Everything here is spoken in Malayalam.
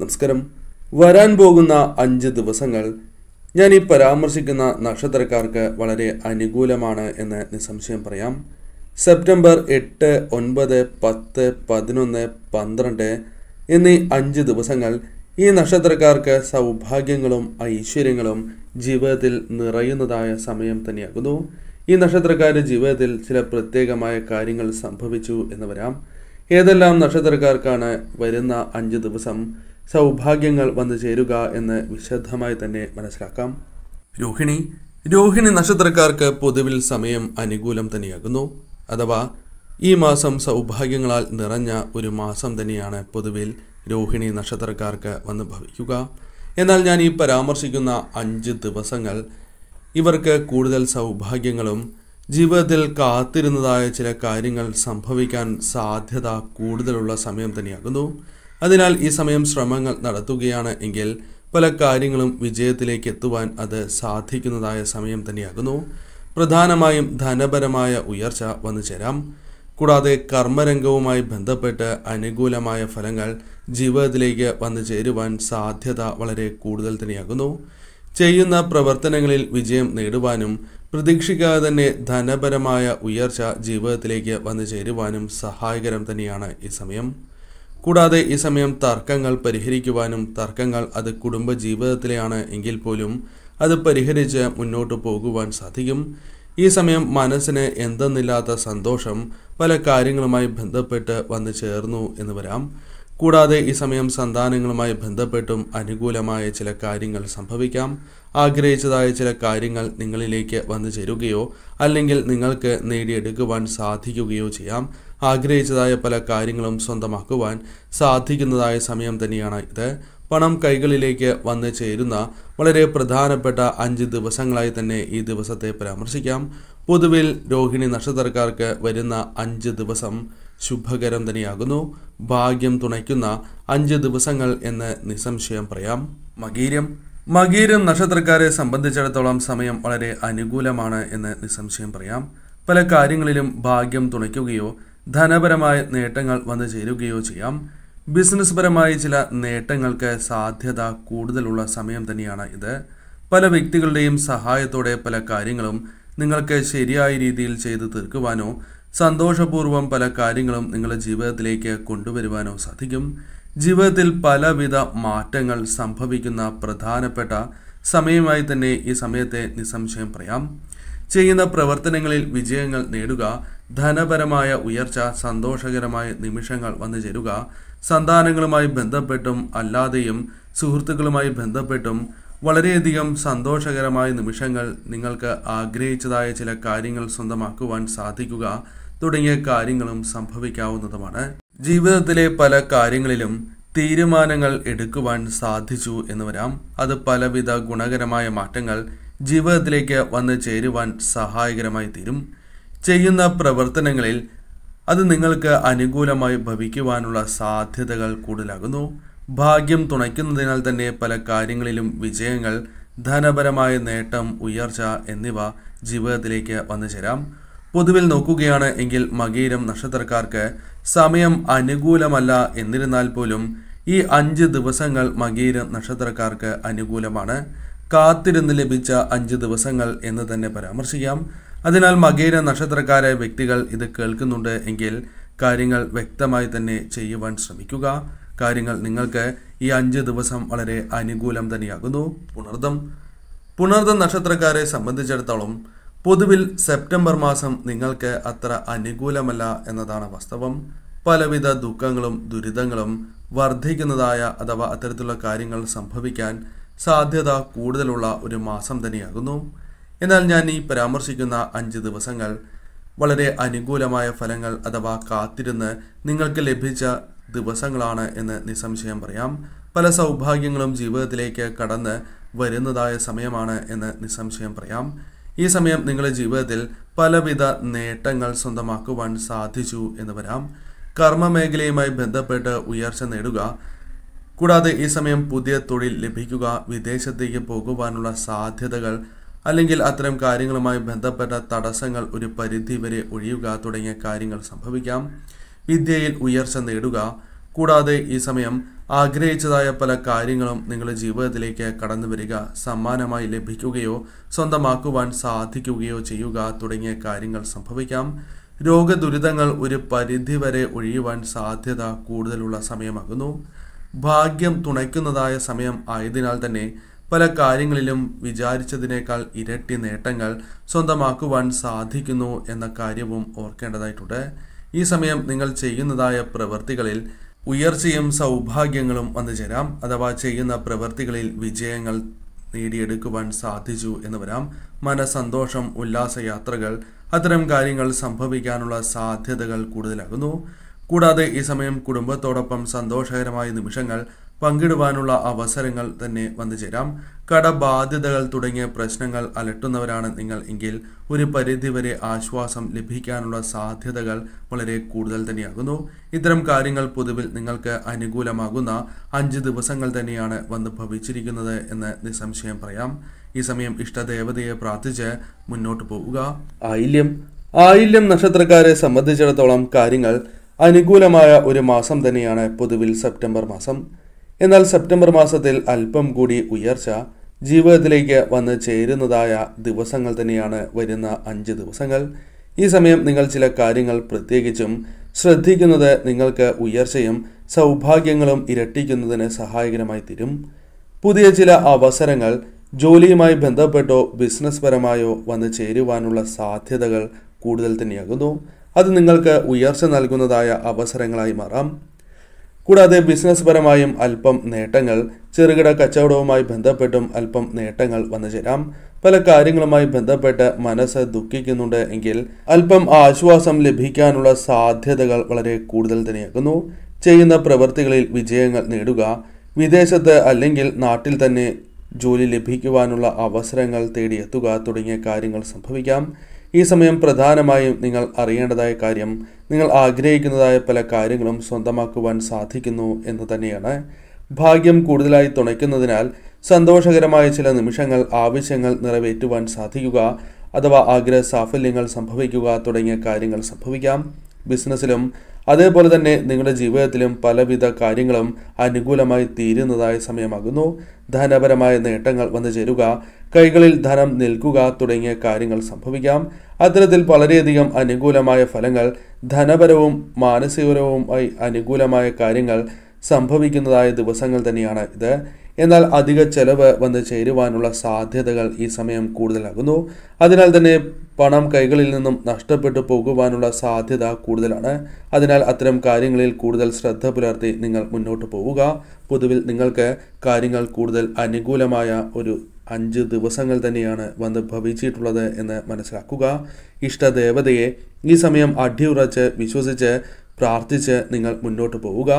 നമസ്കാരം വരാൻ പോകുന്ന അഞ്ച് ദിവസങ്ങൾ ഞാൻ ഈ പരാമർശിക്കുന്ന നക്ഷത്രക്കാർക്ക് വളരെ അനുകൂലമാണ് എന്ന് നിസ്സംശയം പറയാം സെപ്റ്റംബർ എട്ട് ഒൻപത് പത്ത് പതിനൊന്ന് പന്ത്രണ്ട് എന്നീ അഞ്ച് ദിവസങ്ങൾ ഈ നക്ഷത്രക്കാർക്ക് സൗഭാഗ്യങ്ങളും ഐശ്വര്യങ്ങളും ജീവിതത്തിൽ നിറയുന്നതായ സമയം തന്നെയാകുന്നു ഈ നക്ഷത്രക്കാരുടെ ജീവിതത്തിൽ ചില പ്രത്യേകമായ കാര്യങ്ങൾ സംഭവിച്ചു എന്ന് വരാം ഏതെല്ലാം നക്ഷത്രക്കാർക്കാണ് വരുന്ന അഞ്ച് ദിവസം സൗഭാഗ്യങ്ങൾ വന്നു ചേരുക എന്ന് വിശദമായി തന്നെ മനസ്സിലാക്കാം രോഹിണി രോഹിണി നക്ഷത്രക്കാർക്ക് പൊതുവിൽ സമയം അനുകൂലം തന്നെയാകുന്നു അഥവാ ഈ മാസം സൗഭാഗ്യങ്ങളാൽ നിറഞ്ഞ ഒരു മാസം തന്നെയാണ് പൊതുവിൽ രോഹിണി നക്ഷത്രക്കാർക്ക് വന്ന് ഭവിക്കുക എന്നാൽ ഞാൻ ഈ പരാമർശിക്കുന്ന അഞ്ച് ദിവസങ്ങൾ ഇവർക്ക് കൂടുതൽ സൗഭാഗ്യങ്ങളും ജീവിതത്തിൽ കാത്തിരുന്നതായ ചില കാര്യങ്ങൾ സംഭവിക്കാൻ സാധ്യത കൂടുതലുള്ള സമയം തന്നെയാകുന്നു അതിനാൽ ഈ സമയം ശ്രമങ്ങൾ നടത്തുകയാണ് എങ്കിൽ പല കാര്യങ്ങളും വിജയത്തിലേക്ക് എത്തുവാൻ അത് സാധിക്കുന്നതായ സമയം തന്നെയാകുന്നു പ്രധാനമായും ധനപരമായ ഉയർച്ച വന്നു ചേരാം കൂടാതെ കർമ്മരംഗവുമായി ബന്ധപ്പെട്ട് അനുകൂലമായ ഫലങ്ങൾ ജീവിതത്തിലേക്ക് വന്നു ചേരുവാൻ സാധ്യത വളരെ കൂടുതൽ തന്നെയാകുന്നു ചെയ്യുന്ന പ്രവർത്തനങ്ങളിൽ വിജയം നേടുവാനും പ്രതീക്ഷിക്കാതെ തന്നെ ധനപരമായ ഉയർച്ച ജീവിതത്തിലേക്ക് വന്നു ചേരുവാനും സഹായകരം തന്നെയാണ് ഈ സമയം കൂടാതെ ഈ സമയം തർക്കങ്ങൾ പരിഹരിക്കുവാനും തർക്കങ്ങൾ അത് കുടുംബ ജീവിതത്തിലെയാണ് എങ്കിൽ പോലും അത് പരിഹരിച്ച് മുന്നോട്ട് പോകുവാൻ സാധിക്കും ഈ സമയം മനസ്സിന് എന്തെന്നില്ലാത്ത സന്തോഷം പല കാര്യങ്ങളുമായി ബന്ധപ്പെട്ട് വന്നു ചേർന്നു എന്ന് വരാം കൂടാതെ ഈ സമയം സന്താനങ്ങളുമായി ബന്ധപ്പെട്ടും അനുകൂലമായ ചില കാര്യങ്ങൾ സംഭവിക്കാം ആഗ്രഹിച്ചതായ ചില കാര്യങ്ങൾ നിങ്ങളിലേക്ക് വന്നു ചേരുകയോ അല്ലെങ്കിൽ നിങ്ങൾക്ക് നേടിയെടുക്കുവാൻ സാധിക്കുകയോ ചെയ്യാം ആഗ്രഹിച്ചതായ പല കാര്യങ്ങളും സ്വന്തമാക്കുവാൻ സാധിക്കുന്നതായ സമയം തന്നെയാണ് ഇത് പണം കൈകളിലേക്ക് വന്നു ചേരുന്ന വളരെ പ്രധാനപ്പെട്ട അഞ്ച് ദിവസങ്ങളായി തന്നെ ഈ ദിവസത്തെ പരാമർശിക്കാം പൊതുവിൽ രോഹിണി നക്ഷത്രക്കാർക്ക് വരുന്ന അഞ്ച് ദിവസം ശുഭകരം തന്നെയാകുന്നു ഭാഗ്യം തുണയ്ക്കുന്ന അഞ്ച് ദിവസങ്ങൾ എന്ന് നിസ്സംശയം പറയാം മകീരം മകീരം നക്ഷത്രക്കാരെ സംബന്ധിച്ചിടത്തോളം സമയം വളരെ അനുകൂലമാണ് എന്ന് നിസ്സംശയം പറയാം പല കാര്യങ്ങളിലും ഭാഗ്യം തുണയ്ക്കുകയോ ധനപരമായ നേട്ടങ്ങൾ വന്നു ചേരുകയോ ചെയ്യാം ബിസിനസ് പരമായ ചില നേട്ടങ്ങൾക്ക് സാധ്യത കൂടുതലുള്ള സമയം തന്നെയാണ് ഇത് പല വ്യക്തികളുടെയും സഹായത്തോടെ പല കാര്യങ്ങളും നിങ്ങൾക്ക് ശരിയായ രീതിയിൽ ചെയ്തു തീർക്കുവാനോ സന്തോഷപൂർവ്വം പല കാര്യങ്ങളും നിങ്ങളുടെ ജീവിതത്തിലേക്ക് കൊണ്ടുവരുവാനോ സാധിക്കും ജീവിതത്തിൽ പലവിധ മാറ്റങ്ങൾ സംഭവിക്കുന്ന പ്രധാനപ്പെട്ട സമയമായി തന്നെ ഈ സമയത്തെ നിസ്സംശയം പറയാം ചെയ്യുന്ന പ്രവർത്തനങ്ങളിൽ വിജയങ്ങൾ നേടുക ധനപരമായ ഉയർച്ച സന്തോഷകരമായ നിമിഷങ്ങൾ വന്നു ചേരുക സന്താനങ്ങളുമായി ബന്ധപ്പെട്ടും അല്ലാതെയും സുഹൃത്തുക്കളുമായി ബന്ധപ്പെട്ടും വളരെയധികം സന്തോഷകരമായ നിമിഷങ്ങൾ നിങ്ങൾക്ക് ആഗ്രഹിച്ചതായ ചില കാര്യങ്ങൾ സ്വന്തമാക്കുവാൻ സാധിക്കുക തുടങ്ങിയ കാര്യങ്ങളും സംഭവിക്കാവുന്നതുമാണ് ജീവിതത്തിലെ പല കാര്യങ്ങളിലും തീരുമാനങ്ങൾ എടുക്കുവാൻ സാധിച്ചു എന്ന് വരാം അത് പലവിധ ഗുണകരമായ മാറ്റങ്ങൾ ജീവിതത്തിലേക്ക് വന്നു ചേരുവാൻ സഹായകരമായി തീരും ചെയ്യുന്ന പ്രവർത്തനങ്ങളിൽ അത് നിങ്ങൾക്ക് അനുകൂലമായി ഭവിക്കുവാനുള്ള സാധ്യതകൾ കൂടുതലാകുന്നു ഭാഗ്യം തുണയ്ക്കുന്നതിനാൽ തന്നെ പല കാര്യങ്ങളിലും വിജയങ്ങൾ ധനപരമായ നേട്ടം ഉയർച്ച എന്നിവ ജീവിതത്തിലേക്ക് വന്നു ചേരാം പൊതുവിൽ നോക്കുകയാണ് എങ്കിൽ മകീരം നക്ഷത്രക്കാർക്ക് സമയം അനുകൂലമല്ല എന്നിരുന്നാൽ പോലും ഈ അഞ്ച് ദിവസങ്ങൾ മകീരം നക്ഷത്രക്കാർക്ക് അനുകൂലമാണ് കാത്തിരുന്ന് ലഭിച്ച അഞ്ച് ദിവസങ്ങൾ എന്ന് തന്നെ പരാമർശിക്കാം അതിനാൽ മകീര നക്ഷത്രക്കാരായ വ്യക്തികൾ ഇത് കേൾക്കുന്നുണ്ട് എങ്കിൽ കാര്യങ്ങൾ വ്യക്തമായി തന്നെ ചെയ്യുവാൻ ശ്രമിക്കുക കാര്യങ്ങൾ നിങ്ങൾക്ക് ഈ അഞ്ച് ദിവസം വളരെ അനുകൂലം തന്നെയാകുന്നു പുണർദം പുണർദം നക്ഷത്രക്കാരെ സംബന്ധിച്ചിടത്തോളം പൊതുവിൽ സെപ്റ്റംബർ മാസം നിങ്ങൾക്ക് അത്ര അനുകൂലമല്ല എന്നതാണ് വാസ്തവം പലവിധ ദുഃഖങ്ങളും ദുരിതങ്ങളും വർദ്ധിക്കുന്നതായ അഥവാ അത്തരത്തിലുള്ള കാര്യങ്ങൾ സംഭവിക്കാൻ സാധ്യത കൂടുതലുള്ള ഒരു മാസം തന്നെയാകുന്നു എന്നാൽ ഞാൻ ഈ പരാമർശിക്കുന്ന അഞ്ച് ദിവസങ്ങൾ വളരെ അനുകൂലമായ ഫലങ്ങൾ അഥവാ കാത്തിരുന്ന് നിങ്ങൾക്ക് ലഭിച്ച ദിവസങ്ങളാണ് എന്ന് നിസ്സംശയം പറയാം പല സൗഭാഗ്യങ്ങളും ജീവിതത്തിലേക്ക് കടന്ന് വരുന്നതായ സമയമാണ് എന്ന് നിസ്സംശയം പറയാം ഈ സമയം നിങ്ങളുടെ ജീവിതത്തിൽ പലവിധ നേട്ടങ്ങൾ സ്വന്തമാക്കുവാൻ സാധിച്ചു എന്ന് വരാം കർമ്മ മേഖലയുമായി ബന്ധപ്പെട്ട് ഉയർച്ച നേടുക കൂടാതെ ഈ സമയം പുതിയ തൊഴിൽ ലഭിക്കുക വിദേശത്തേക്ക് പോകുവാനുള്ള സാധ്യതകൾ അല്ലെങ്കിൽ അത്തരം കാര്യങ്ങളുമായി ബന്ധപ്പെട്ട തടസ്സങ്ങൾ ഒരു പരിധി വരെ ഒഴിയുക തുടങ്ങിയ കാര്യങ്ങൾ സംഭവിക്കാം വിദ്യയിൽ ഉയർച്ച നേടുക കൂടാതെ ഈ സമയം ആഗ്രഹിച്ചതായ പല കാര്യങ്ങളും നിങ്ങളുടെ ജീവിതത്തിലേക്ക് കടന്നു വരിക സമ്മാനമായി ലഭിക്കുകയോ സ്വന്തമാക്കുവാൻ സാധിക്കുകയോ ചെയ്യുക തുടങ്ങിയ കാര്യങ്ങൾ സംഭവിക്കാം രോഗദുരിതങ്ങൾ ഒരു പരിധിവരെ ഒഴിയുവാൻ സാധ്യത കൂടുതലുള്ള സമയമാകുന്നു ഭാഗ്യം തുണയ്ക്കുന്നതായ സമയം ആയതിനാൽ തന്നെ പല കാര്യങ്ങളിലും വിചാരിച്ചതിനേക്കാൾ ഇരട്ടി നേട്ടങ്ങൾ സ്വന്തമാക്കുവാൻ സാധിക്കുന്നു എന്ന കാര്യവും ഓർക്കേണ്ടതായിട്ടുണ്ട് ഈ സമയം നിങ്ങൾ ചെയ്യുന്നതായ പ്രവൃത്തികളിൽ ഉയർച്ചയും സൗഭാഗ്യങ്ങളും വന്നു ചേരാം അഥവാ ചെയ്യുന്ന പ്രവൃത്തികളിൽ വിജയങ്ങൾ നേടിയെടുക്കുവാൻ സാധിച്ചു എന്ന് വരാം മനസന്തോഷം ഉല്ലാസയാത്രകൾ അത്തരം കാര്യങ്ങൾ സംഭവിക്കാനുള്ള സാധ്യതകൾ കൂടുതലാകുന്നു കൂടാതെ ഈ സമയം കുടുംബത്തോടൊപ്പം സന്തോഷകരമായ നിമിഷങ്ങൾ പങ്കിടുവാനുള്ള അവസരങ്ങൾ തന്നെ വന്നു ചേരാം കടബാധ്യതകൾ തുടങ്ങിയ പ്രശ്നങ്ങൾ അലട്ടുന്നവരാണ് നിങ്ങൾ എങ്കിൽ ഒരു പരിധിവരെ ആശ്വാസം ലഭിക്കാനുള്ള സാധ്യതകൾ വളരെ കൂടുതൽ തന്നെയാകുന്നു ഇത്തരം കാര്യങ്ങൾ പൊതുവിൽ നിങ്ങൾക്ക് അനുകൂലമാകുന്ന അഞ്ച് ദിവസങ്ങൾ തന്നെയാണ് വന്ന് ഭവിച്ചിരിക്കുന്നത് എന്ന് നിസ്സംശയം പറയാം ഈ സമയം ഇഷ്ടദേവതയെ പ്രാർത്ഥിച്ച് മുന്നോട്ട് പോവുക ആയില്യം ആയില്യം നക്ഷത്രക്കാരെ സംബന്ധിച്ചിടത്തോളം കാര്യങ്ങൾ അനുകൂലമായ ഒരു മാസം തന്നെയാണ് പൊതുവിൽ സെപ്റ്റംബർ മാസം എന്നാൽ സെപ്റ്റംബർ മാസത്തിൽ അല്പം കൂടി ഉയർച്ച ജീവിതത്തിലേക്ക് വന്ന് ചേരുന്നതായ ദിവസങ്ങൾ തന്നെയാണ് വരുന്ന അഞ്ച് ദിവസങ്ങൾ ഈ സമയം നിങ്ങൾ ചില കാര്യങ്ങൾ പ്രത്യേകിച്ചും ശ്രദ്ധിക്കുന്നത് നിങ്ങൾക്ക് ഉയർച്ചയും സൗഭാഗ്യങ്ങളും ഇരട്ടിക്കുന്നതിന് സഹായകരമായി തീരും പുതിയ ചില അവസരങ്ങൾ ജോലിയുമായി ബന്ധപ്പെട്ടോ ബിസിനസ് പരമായോ വന്ന് ചേരുവാനുള്ള സാധ്യതകൾ കൂടുതൽ തന്നെയാകുന്നു അത് നിങ്ങൾക്ക് ഉയർച്ച നൽകുന്നതായ അവസരങ്ങളായി മാറാം കൂടാതെ ബിസിനസ് പരമായും അല്പം നേട്ടങ്ങൾ ചെറുകിട കച്ചവടവുമായി ബന്ധപ്പെട്ടും അല്പം നേട്ടങ്ങൾ വന്നു ചേരാം പല കാര്യങ്ങളുമായി ബന്ധപ്പെട്ട് മനസ്സ് ദുഃഖിക്കുന്നുണ്ട് എങ്കിൽ അല്പം ആശ്വാസം ലഭിക്കാനുള്ള സാധ്യതകൾ വളരെ കൂടുതൽ തന്നെയാകുന്നു ചെയ്യുന്ന പ്രവൃത്തികളിൽ വിജയങ്ങൾ നേടുക വിദേശത്ത് അല്ലെങ്കിൽ നാട്ടിൽ തന്നെ ജോലി ലഭിക്കുവാനുള്ള അവസരങ്ങൾ തേടിയെത്തുക തുടങ്ങിയ കാര്യങ്ങൾ സംഭവിക്കാം ഈ സമയം പ്രധാനമായും നിങ്ങൾ അറിയേണ്ടതായ കാര്യം നിങ്ങൾ ആഗ്രഹിക്കുന്നതായ പല കാര്യങ്ങളും സ്വന്തമാക്കുവാൻ സാധിക്കുന്നു എന്ന് തന്നെയാണ് ഭാഗ്യം കൂടുതലായി തുണയ്ക്കുന്നതിനാൽ സന്തോഷകരമായ ചില നിമിഷങ്ങൾ ആവശ്യങ്ങൾ നിറവേറ്റുവാൻ സാധിക്കുക അഥവാ ആഗ്രഹ സാഫല്യങ്ങൾ സംഭവിക്കുക തുടങ്ങിയ കാര്യങ്ങൾ സംഭവിക്കാം ബിസിനസ്സിലും അതേപോലെ തന്നെ നിങ്ങളുടെ ജീവിതത്തിലും പലവിധ കാര്യങ്ങളും അനുകൂലമായി തീരുന്നതായ സമയമാകുന്നു ധനപരമായ നേട്ടങ്ങൾ വന്നു ചേരുക കൈകളിൽ ധനം നിൽക്കുക തുടങ്ങിയ കാര്യങ്ങൾ സംഭവിക്കാം അത്തരത്തിൽ വളരെയധികം അനുകൂലമായ ഫലങ്ങൾ ധനപരവും മാനസികപരവുമായി അനുകൂലമായ കാര്യങ്ങൾ സംഭവിക്കുന്നതായ ദിവസങ്ങൾ തന്നെയാണ് ഇത് എന്നാൽ അധിക ചെലവ് വന്ന് ചേരുവാനുള്ള സാധ്യതകൾ ഈ സമയം കൂടുതലാകുന്നു അതിനാൽ തന്നെ പണം കൈകളിൽ നിന്നും നഷ്ടപ്പെട്ടു പോകുവാനുള്ള സാധ്യത കൂടുതലാണ് അതിനാൽ അത്തരം കാര്യങ്ങളിൽ കൂടുതൽ ശ്രദ്ധ പുലർത്തി നിങ്ങൾ മുന്നോട്ട് പോവുക പൊതുവിൽ നിങ്ങൾക്ക് കാര്യങ്ങൾ കൂടുതൽ അനുകൂലമായ ഒരു അഞ്ച് ദിവസങ്ങൾ തന്നെയാണ് വന്ന് ഭവിച്ചിട്ടുള്ളത് എന്ന് മനസ്സിലാക്കുക ഇഷ്ടദേവതയെ ഈ സമയം അടിയുറച്ച് വിശ്വസിച്ച് പ്രാർത്ഥിച്ച് നിങ്ങൾ മുന്നോട്ട് പോവുക